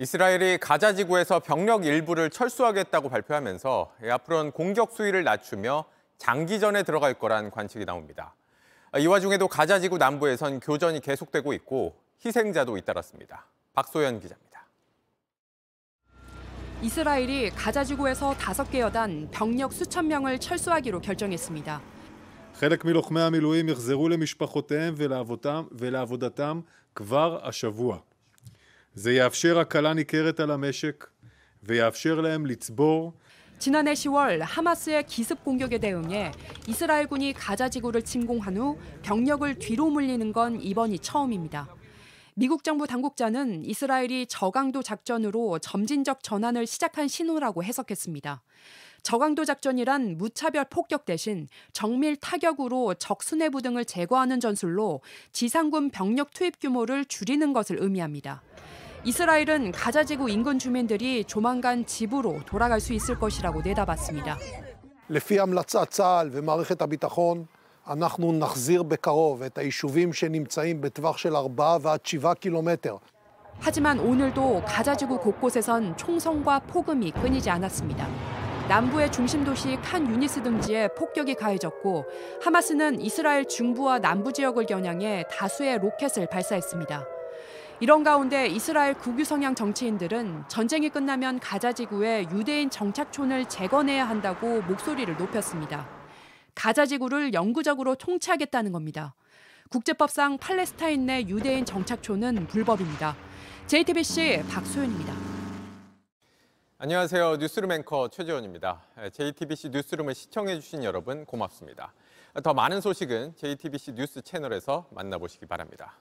이스라엘이 가자 지구에서 병력 일부를 철수하겠다고 발표하면서 앞으로는 공격 수위를 낮추며 장기전에 들어갈 거란 관측이 나옵니다. 이 와중에도 가자 지구 남부에선 교전이 계속되고 있고 희생자도 잇따랐습니다. 박소연 기자입니다. 이스라엘이 가자 지구에서 다섯 개 여단 병력 수천 명을 철수하기로 결정했습니다. זה יאפשר הקלה ניכרת על המשק ויאפשר להם לצבור 지난해 10월 하마스의 기습 공격에 대응해 이스라엘군이 가자 지구를 침공한 후 병력을 뒤로 물리는 건 이번이 처음입니다. 미국 정부 당국자는 이스라엘이 저강도 작전으로 점진적 전환을 시작한 신호라고 해석했습니다. 저강도 작전이란 무차별 폭격 대신 정밀 타격으로 적수뇌부 등을 제거하는 전술로 지상군 병력 투입 규모를 줄이는 것을 의미합니다. 이스라엘은 가자지구 인근 주민들이 조만간 집으로 돌아갈 수 있을 것이라고 내다봤습니다. 하지만 오늘도 가자지구 곳곳에선 총성과 폭음이 끊이지 않았습니다. 남부의 중심 도시 칸 유니스 등지에 폭격이 가해졌고 하마스는 이스라엘 중부와 남부 지역을 겨냥해 다수의 로켓을 발사했습니다. 이런 가운데 이스라엘 국유 성향 정치인들은 전쟁이 끝나면 가자 지구에 유대인 정착촌을 재건해야 한다고 목소리를 높였습니다. 가자 지구를 영구적으로 통치하겠다는 겁니다. 국제법상 팔레스타인 내 유대인 정착촌은 불법입니다. JTBC 박소연입니다. 안녕하세요. 뉴스룸 앵커 최재원입니다. JTBC 예, 뉴스룸을 시청해 주신 여러분 고맙습니다. 더 많은 소식은 JTBC 뉴스 채널에서 만나보시기 바랍니다.